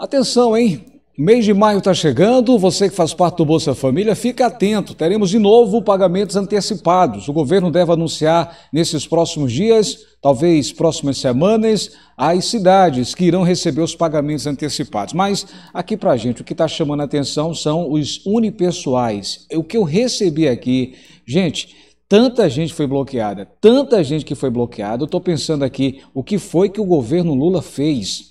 Atenção, hein? Mês de maio está chegando, você que faz parte do Bolsa Família, fica atento. Teremos de novo pagamentos antecipados. O governo deve anunciar nesses próximos dias, talvez próximas semanas, as cidades que irão receber os pagamentos antecipados. Mas aqui para a gente, o que está chamando a atenção são os unipessoais. É o que eu recebi aqui, gente, tanta gente foi bloqueada, tanta gente que foi bloqueada. Eu estou pensando aqui o que foi que o governo Lula fez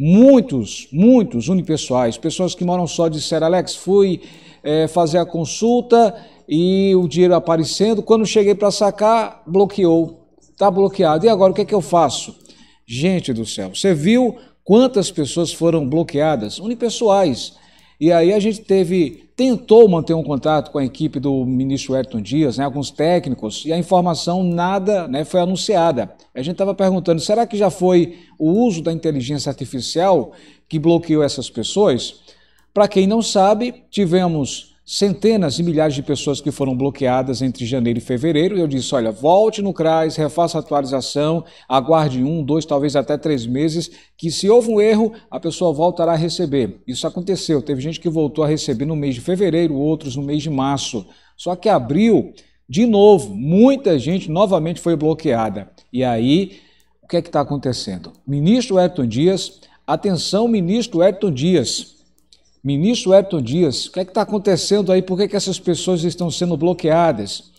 Muitos, muitos unipessoais, pessoas que moram só, disseram: Alex, fui é, fazer a consulta e o dinheiro aparecendo. Quando cheguei para sacar, bloqueou. Está bloqueado. E agora o que é que eu faço? Gente do céu, você viu quantas pessoas foram bloqueadas? Unipessoais e aí a gente teve, tentou manter um contato com a equipe do ministro Wellington Dias, né, alguns técnicos, e a informação nada né, foi anunciada. A gente estava perguntando, será que já foi o uso da inteligência artificial que bloqueou essas pessoas? Para quem não sabe, tivemos centenas e milhares de pessoas que foram bloqueadas entre janeiro e fevereiro. Eu disse: olha, volte no CRAS, refaça a atualização, aguarde um, dois, talvez até três meses, que se houve um erro, a pessoa voltará a receber. Isso aconteceu. Teve gente que voltou a receber no mês de fevereiro, outros no mês de março. Só que abril, de novo, muita gente novamente foi bloqueada. E aí, o que é que está acontecendo? Ministro Ayrton Dias, atenção, ministro Ayrton Dias Ministro Wellington Dias, o que é que está acontecendo aí? Por que, que essas pessoas estão sendo bloqueadas?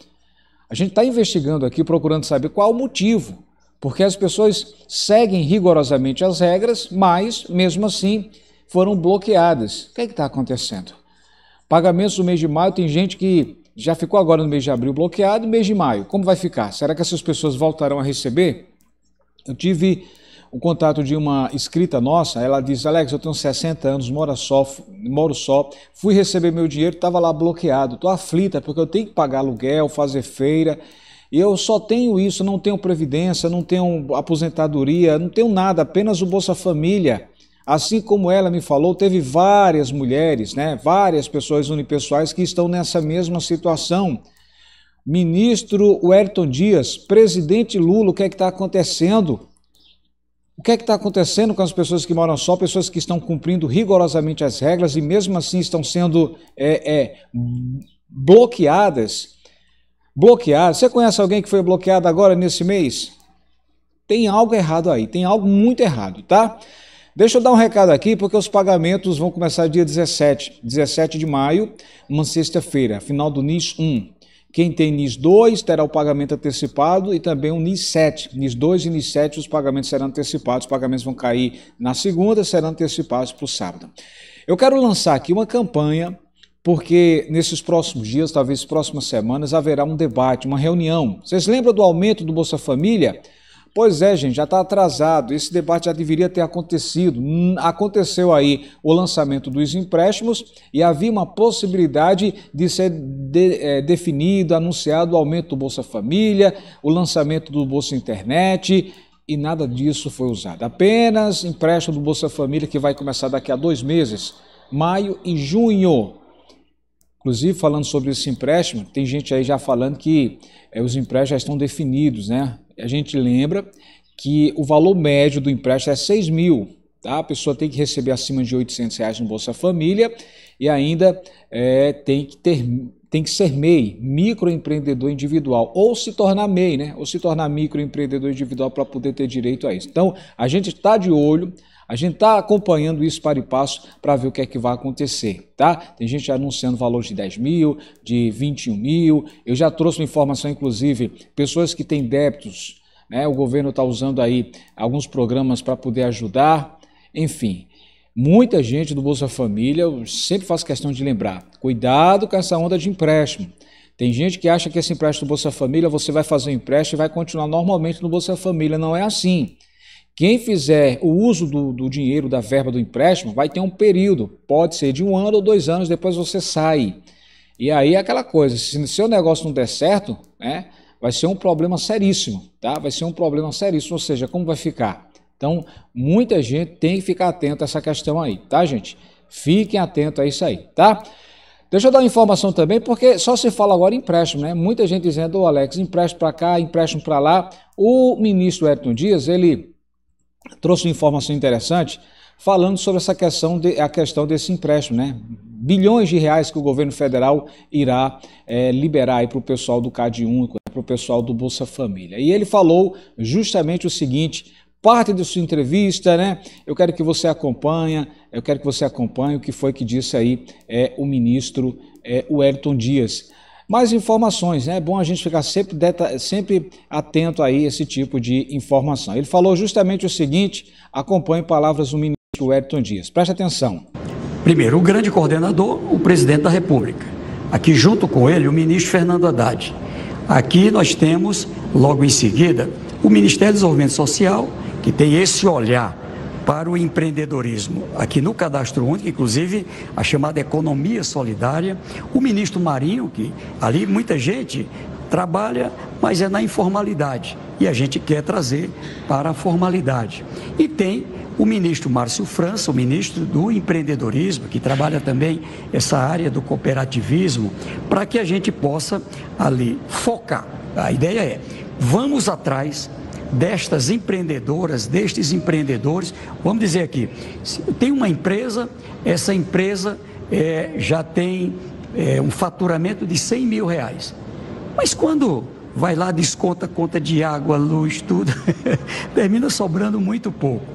A gente está investigando aqui, procurando saber qual o motivo, porque as pessoas seguem rigorosamente as regras, mas, mesmo assim, foram bloqueadas. O que é que está acontecendo? Pagamentos do mês de maio, tem gente que já ficou agora no mês de abril bloqueado, mês de maio, como vai ficar? Será que essas pessoas voltarão a receber? Eu tive o contato de uma escrita nossa, ela diz: Alex, eu tenho 60 anos, moro só, moro só fui receber meu dinheiro, estava lá bloqueado, estou aflita porque eu tenho que pagar aluguel, fazer feira. E eu só tenho isso, não tenho previdência, não tenho aposentadoria, não tenho nada, apenas o Bolsa Família. Assim como ela me falou, teve várias mulheres, né, várias pessoas unipessoais que estão nessa mesma situação. Ministro Wellington Dias, presidente Lula, o que é que está acontecendo? O que é que está acontecendo com as pessoas que moram só, pessoas que estão cumprindo rigorosamente as regras e mesmo assim estão sendo é, é, bloqueadas? Bloqueadas. Você conhece alguém que foi bloqueado agora nesse mês? Tem algo errado aí, tem algo muito errado, tá? Deixa eu dar um recado aqui, porque os pagamentos vão começar dia 17, 17 de maio, uma sexta-feira, final do NIS 1. Quem tem NIS 2 terá o pagamento antecipado e também o NIS 7. NIS 2 e NIS 7 os pagamentos serão antecipados, os pagamentos vão cair na segunda, serão antecipados para o sábado. Eu quero lançar aqui uma campanha porque nesses próximos dias, talvez próximas semanas, haverá um debate, uma reunião. Vocês lembram do aumento do Bolsa Família? Pois é, gente, já está atrasado. Esse debate já deveria ter acontecido. Hum, aconteceu aí o lançamento dos empréstimos e havia uma possibilidade de ser de, é, definido, anunciado o aumento do Bolsa Família, o lançamento do Bolsa Internet e nada disso foi usado. Apenas empréstimo do Bolsa Família que vai começar daqui a dois meses, maio e junho. Inclusive, falando sobre esse empréstimo, tem gente aí já falando que é, os empréstimos já estão definidos, né? a gente lembra que o valor médio do empréstimo é 6 mil. Tá? A pessoa tem que receber acima de 800 reais no Bolsa Família e ainda é, tem que ter tem que ser MEI, microempreendedor individual, ou se tornar MEI, né? Ou se tornar microempreendedor individual para poder ter direito a isso. Então, a gente está de olho, a gente está acompanhando isso para e passo para ver o que é que vai acontecer, tá? Tem gente anunciando valores de 10 mil, de 21 mil. Eu já trouxe uma informação, inclusive, pessoas que têm débitos, né? O governo está usando aí alguns programas para poder ajudar. Enfim, muita gente do Bolsa Família, eu sempre faço questão de lembrar: cuidado com essa onda de empréstimo. Tem gente que acha que esse empréstimo do Bolsa Família, você vai fazer um empréstimo e vai continuar normalmente no Bolsa Família. Não é assim. Quem fizer o uso do, do, dinheiro, da verba do empréstimo, vai ter um período, pode ser de um ano ou dois anos, depois você sai. E aí é aquela coisa, se seu negócio não der certo, né, vai ser um problema seríssimo, tá? Vai ser um problema seríssimo, ou seja, como vai ficar? Então, muita gente tem que ficar atento a essa questão aí, tá, gente? Fiquem atentos a isso aí, tá? Deixa eu dar uma informação também, porque só se fala agora empréstimo, né? Muita gente dizendo, ô Alex, empréstimo para cá, empréstimo para lá. O ministro Edson Dias, ele trouxe uma informação interessante falando sobre essa questão de, a questão desse empréstimo, né? Bilhões de reais que o governo federal irá é, liberar para o pessoal do Cade Único, né? para o pessoal do Bolsa Família. E ele falou justamente o seguinte. Parte da sua entrevista, né? Eu quero que você acompanhe, eu quero que você acompanhe o que foi que disse aí é, o ministro é, Wellington Dias. Mais informações, né? É bom a gente ficar sempre, sempre atento aí a esse tipo de informação. Ele falou justamente o seguinte: acompanhe palavras do ministro Wellington Dias. Preste atenção. Primeiro, o grande coordenador, o presidente da República. Aqui, junto com ele, o ministro Fernando Haddad. Aqui nós temos, logo em seguida, o Ministério do Desenvolvimento Social, que tem esse olhar para o empreendedorismo. Aqui no Cadastro Único, inclusive, a chamada economia solidária. O ministro Marinho, que ali muita gente trabalha, mas é na informalidade. E a gente quer trazer para a formalidade. E tem o ministro Márcio França, o ministro do empreendedorismo, que trabalha também essa área do cooperativismo, para que a gente possa ali focar. A ideia é: vamos atrás destas empreendedoras, destes empreendedores. Vamos dizer aqui, tem uma empresa, essa empresa é, já tem é, um faturamento de 100 mil reais. Mas quando vai lá, desconta conta de água, luz, tudo, termina sobrando muito pouco.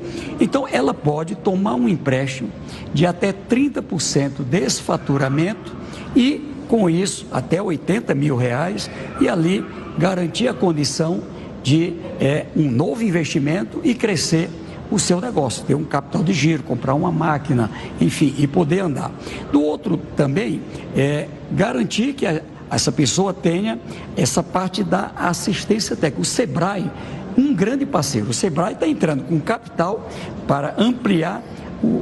Então, ela pode tomar um empréstimo de até 30% desse faturamento e, com isso, até 80 mil reais, e ali garantir a condição de é, um novo investimento e crescer o seu negócio, ter um capital de giro, comprar uma máquina, enfim, e poder andar. Do outro também é garantir que a, essa pessoa tenha essa parte da assistência técnica. O Sebrae, um grande parceiro, o Sebrae está entrando com capital para ampliar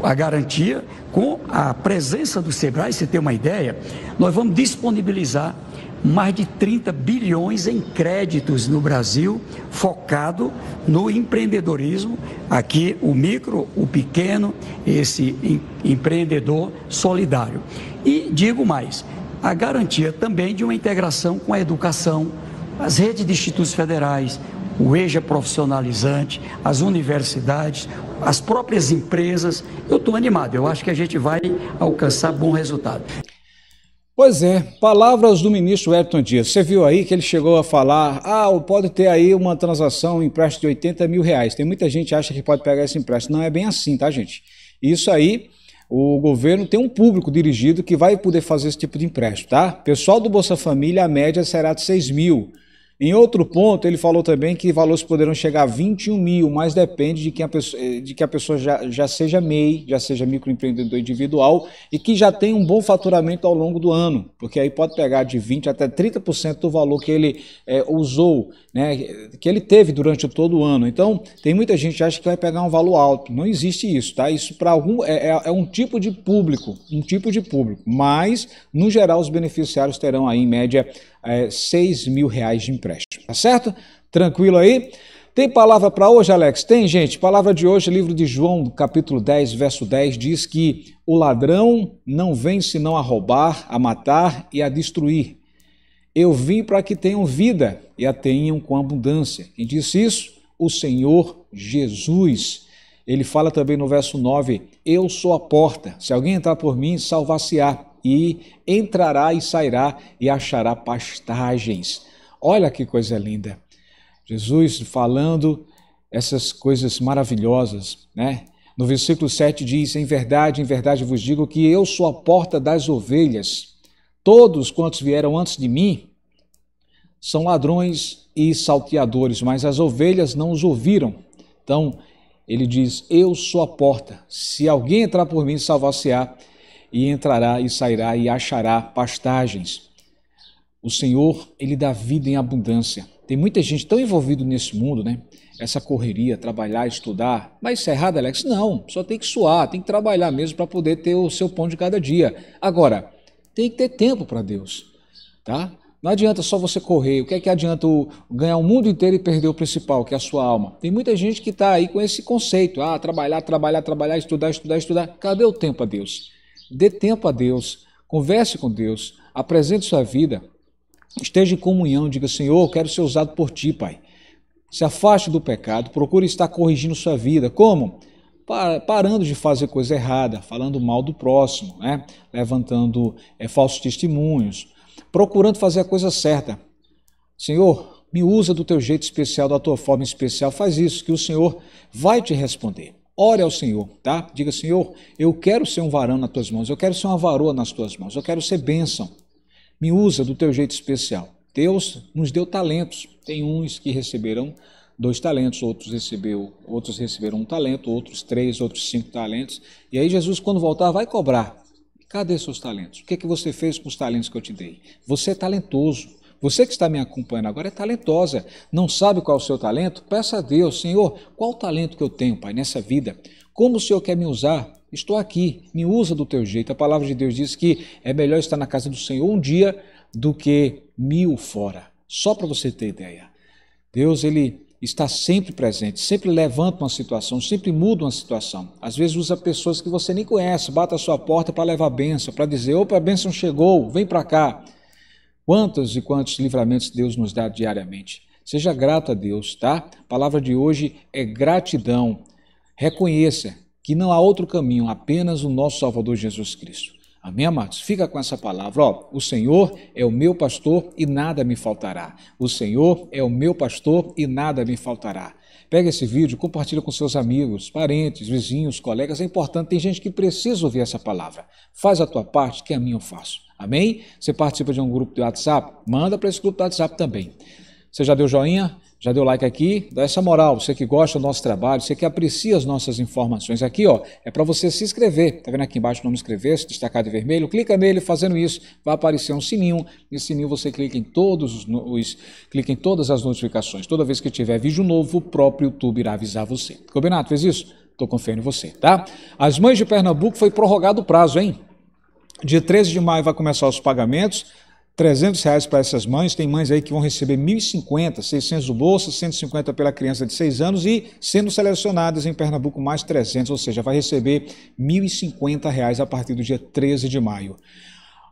a garantia com a presença do Sebrae, você tem uma ideia, nós vamos disponibilizar mais de 30 bilhões em créditos no Brasil, focado no empreendedorismo. Aqui, o micro, o pequeno, esse empreendedor solidário. E digo mais: a garantia também de uma integração com a educação, as redes de institutos federais, o EJA profissionalizante, as universidades, as próprias empresas. Eu estou animado, eu acho que a gente vai alcançar bom resultado. Pois é, palavras do ministro Wellington Dias. Você viu aí que ele chegou a falar: ah, pode ter aí uma transação, um empréstimo de 80 mil reais. Tem muita gente que acha que pode pegar esse empréstimo. Não é bem assim, tá, gente? Isso aí, o governo tem um público dirigido que vai poder fazer esse tipo de empréstimo, tá? Pessoal do Bolsa Família, a média será de 6 mil. Em outro ponto, ele falou também que valores poderão chegar a 21 mil, mas depende de, quem a pessoa, eh, de que a pessoa já, já seja MEI, já seja microempreendedor individual e que já tenha um bom faturamento ao longo do ano, porque aí pode pegar de 20% até 30% do valor que ele é, usou, né, que ele teve durante todo o ano. Então, tem muita gente que acha que vai pegar um valor alto. Não existe isso, tá? Isso para algum é, é, é um tipo de público, um tipo de público. Mas, no geral, os beneficiários terão aí, em média, é, 6 mil reais de empréstimo. Tá certo? Tranquilo aí? Tem palavra para hoje, Alex? Tem, gente. Palavra de hoje, livro de João, capítulo 10, verso 10, diz que o ladrão não vem senão a roubar, a matar e a destruir. Eu vim para que tenham vida e a tenham com abundância. Quem disse isso? O Senhor Jesus. Ele fala também no verso 9: Eu sou a porta. Se alguém entrar por mim, salvar-se-á e entrará e sairá e achará pastagens. Olha que coisa linda. Jesus falando essas coisas maravilhosas, né? No versículo 7 diz: Em verdade, em verdade vos digo que eu sou a porta das ovelhas. Todos quantos vieram antes de mim são ladrões e salteadores, mas as ovelhas não os ouviram. Então, ele diz: Eu sou a porta. Se alguém entrar por mim, salvar-se-á e entrará e sairá e achará pastagens. O Senhor, ele dá vida em abundância. Tem muita gente tão envolvida nesse mundo, né? Essa correria, trabalhar, estudar. Mas isso é errado, Alex? Não, só tem que suar, tem que trabalhar mesmo para poder ter o seu pão de cada dia. Agora, tem que ter tempo para Deus, tá? Não adianta só você correr. O que é que adianta ganhar o mundo inteiro e perder o principal, que é a sua alma? Tem muita gente que está aí com esse conceito: ah, trabalhar, trabalhar, trabalhar, estudar, estudar, estudar. Cadê o tempo a Deus? Dê tempo a Deus, converse com Deus, apresente sua vida, esteja em comunhão, diga: Senhor, quero ser usado por ti, Pai. Se afaste do pecado, procure estar corrigindo sua vida. Como? Parando de fazer coisa errada, falando mal do próximo, né? levantando é, falsos testemunhos, procurando fazer a coisa certa. Senhor, me usa do teu jeito especial, da tua forma especial, faz isso, que o Senhor vai te responder. Ore ao Senhor, tá? Diga, Senhor, eu quero ser um varão nas tuas mãos, eu quero ser uma varoa nas tuas mãos, eu quero ser bênção. Me usa do teu jeito especial. Deus nos deu talentos. Tem uns que receberam dois talentos, outros, recebeu, outros receberam um talento, outros três, outros cinco talentos. E aí Jesus, quando voltar, vai cobrar. Cadê seus talentos? O que é que você fez com os talentos que eu te dei? Você é talentoso. Você que está me acompanhando agora é talentosa, não sabe qual é o seu talento? Peça a Deus, Senhor, qual o talento que eu tenho, Pai, nessa vida? Como o Senhor quer me usar? Estou aqui, me usa do teu jeito. A palavra de Deus diz que é melhor estar na casa do Senhor um dia do que mil fora. Só para você ter ideia. Deus, ele está sempre presente, sempre levanta uma situação, sempre muda uma situação. Às vezes usa pessoas que você nem conhece, bate a sua porta para levar a benção, para dizer: opa, a benção chegou, vem para cá. Quantos e quantos livramentos Deus nos dá diariamente. Seja grato a Deus, tá? A palavra de hoje é gratidão. Reconheça que não há outro caminho, apenas o nosso Salvador Jesus Cristo. Amém, amados? Fica com essa palavra. Ó, o Senhor é o meu pastor e nada me faltará. O Senhor é o meu pastor e nada me faltará. Pega esse vídeo, compartilha com seus amigos, parentes, vizinhos, colegas. É importante, tem gente que precisa ouvir essa palavra. Faz a tua parte, que a minha eu faço. Amém? Você participa de um grupo de WhatsApp? Manda para esse grupo de WhatsApp também. Você já deu joinha? Já deu like aqui? Dá essa moral. Você que gosta do nosso trabalho, você que aprecia as nossas informações aqui, ó, é para você se inscrever. Tá vendo aqui embaixo o nome inscrever-se, destacado de vermelho? Clica nele, fazendo isso, vai aparecer um sininho. Nesse sininho você clica em todos os, os clica em todas as notificações. Toda vez que tiver vídeo novo, o próprio YouTube irá avisar você. Combinado? Fez isso? Tô confiando em você, tá? As mães de Pernambuco foi prorrogado o prazo, hein? Dia 13 de maio vai começar os pagamentos. 300 reais para essas mães. Tem mães aí que vão receber 1.050, 600 do bolso, 150 pela criança de 6 anos e sendo selecionadas em Pernambuco mais 300, ou seja, vai receber 1.050 reais a partir do dia 13 de maio.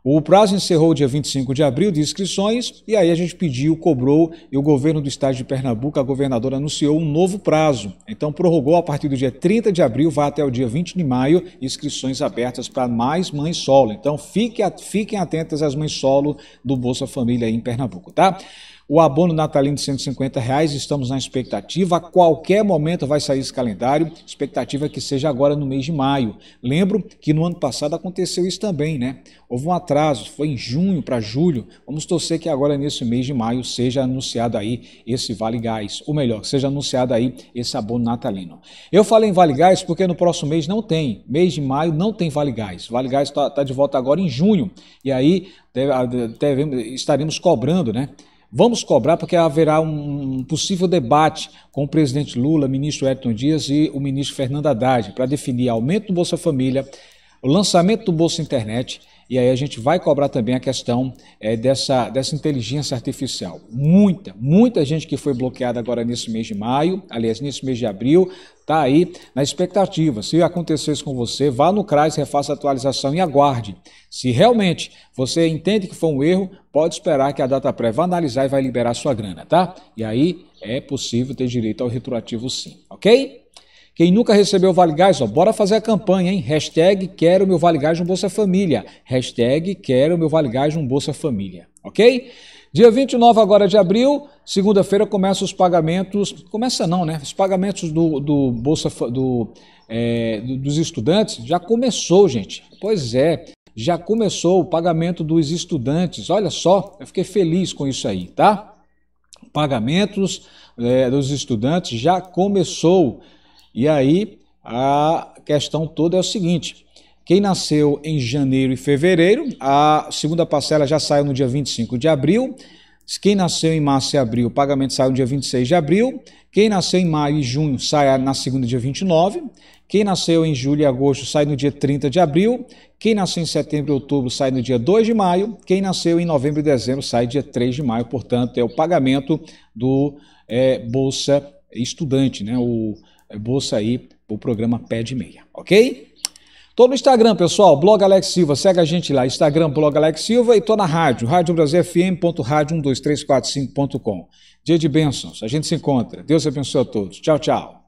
O prazo encerrou dia 25 de abril de inscrições e aí a gente pediu, cobrou e o governo do estado de Pernambuco, a governadora anunciou um novo prazo. Então prorrogou a partir do dia 30 de abril, vai até o dia 20 de maio, inscrições abertas para mais mães solo. Então fiquem atentas às mães solo do Bolsa Família em Pernambuco, tá? o abono natalino de 150 reais, estamos na expectativa. A qualquer momento vai sair esse calendário, expectativa é que seja agora no mês de maio. Lembro que no ano passado aconteceu isso também, né? Houve um atraso, foi em junho para julho. Vamos torcer que agora nesse mês de maio seja anunciado aí esse Vale Gás, ou melhor, seja anunciado aí esse abono natalino. Eu falei em Vale Gás porque no próximo mês não tem, mês de maio não tem Vale Gás. Vale Gás está tá de volta agora em junho e aí deve, deve, estaremos cobrando, né? Vamos cobrar, porque haverá um possível debate com o presidente Lula, ministro Edson Dias e o ministro Fernando Haddad para definir aumento do Bolsa Família, o lançamento do Bolsa Internet. E aí a gente vai cobrar também a questão é, dessa, dessa inteligência artificial. Muita, muita gente que foi bloqueada agora nesse mês de maio, aliás, nesse mês de abril, está aí na expectativa. Se acontecer isso com você, vá no CRAS, refaça a atualização e aguarde. Se realmente você entende que foi um erro, pode esperar que a data prévia analisar e vai liberar sua grana, tá? E aí é possível ter direito ao retroativo sim, ok? Quem nunca recebeu o Vale Gás, ó, bora fazer a campanha, hein? Hashtag quero meu Vale Gás no Bolsa Família. Hashtag quero meu Vale Gás no Bolsa Família, ok? Dia 29 agora de abril, segunda-feira, começam os pagamentos, começa não, né? Os pagamentos do, do Bolsa do, é, dos estudantes já começou, gente. Pois é, já começou o pagamento dos estudantes. Olha só, eu fiquei feliz com isso aí, tá? Pagamentos é, dos estudantes já começou. E aí a questão toda é o seguinte: quem nasceu em janeiro e fevereiro, a segunda parcela já saiu no dia 25 de abril. Quem nasceu em março e abril, o pagamento sai no dia 26 de abril. Quem nasceu em maio e junho, sai na segunda, dia 29. Quem nasceu em julho e agosto, sai no dia 30 de abril. Quem nasceu em setembro e outubro, sai no dia 2 de maio. Quem nasceu em novembro e dezembro, sai dia 3 de maio. Portanto, é o pagamento do é, Bolsa Estudante, né? O é, Bolsa aí, o programa Pé de Meia, ok? Tô no Instagram, pessoal, blog Alex Silva, segue a gente lá, Instagram, blog Alex Silva e tô na rádio, radiobrasilfm.radio12345.com. Dia de bênçãos, a gente se encontra. Deus abençoe a todos. Tchau, tchau.